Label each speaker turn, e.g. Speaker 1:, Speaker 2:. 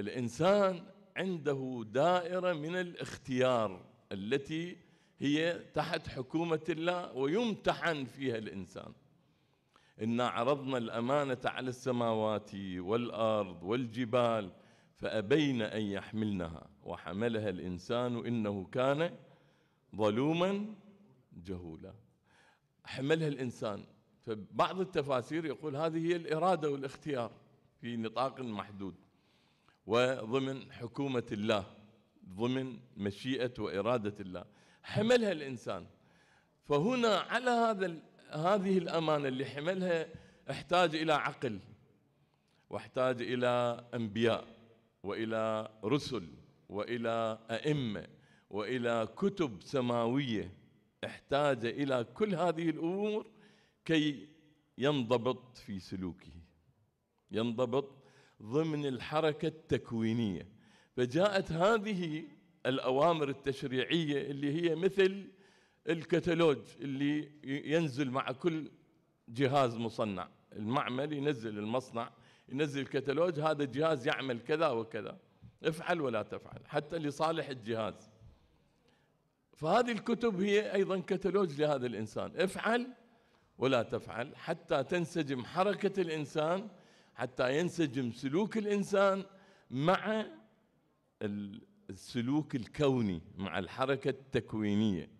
Speaker 1: الإنسان عنده دائرة من الاختيار التي هي تحت حكومة الله ويمتحن فيها الإنسان إنا عرضنا الأمانة على السماوات والأرض والجبال فأبين أن يحملنها وحملها الإنسان إنه كان ظلوما جهولا حملها الإنسان فبعض التفاسير يقول هذه هي الإرادة والاختيار في نطاق محدود وضمن حكومة الله ضمن مشيئة وإرادة الله حملها الإنسان فهنا على هذا هذه الأمانة اللي حملها احتاج إلى عقل واحتاج إلى أنبياء وإلى رسل وإلى أئمة وإلى كتب سماوية احتاج إلى كل هذه الأمور كي ينضبط في سلوكه ينضبط ضمن الحركة التكوينية فجاءت هذه الأوامر التشريعية اللي هي مثل الكتالوج اللي ينزل مع كل جهاز مصنع المعمل ينزل المصنع ينزل الكتالوج هذا الجهاز يعمل كذا وكذا افعل ولا تفعل حتى لصالح الجهاز فهذه الكتب هي أيضا كتالوج لهذا الإنسان افعل ولا تفعل حتى تنسجم حركة الإنسان حتى ينسجم سلوك الإنسان مع السلوك الكوني مع الحركة التكوينية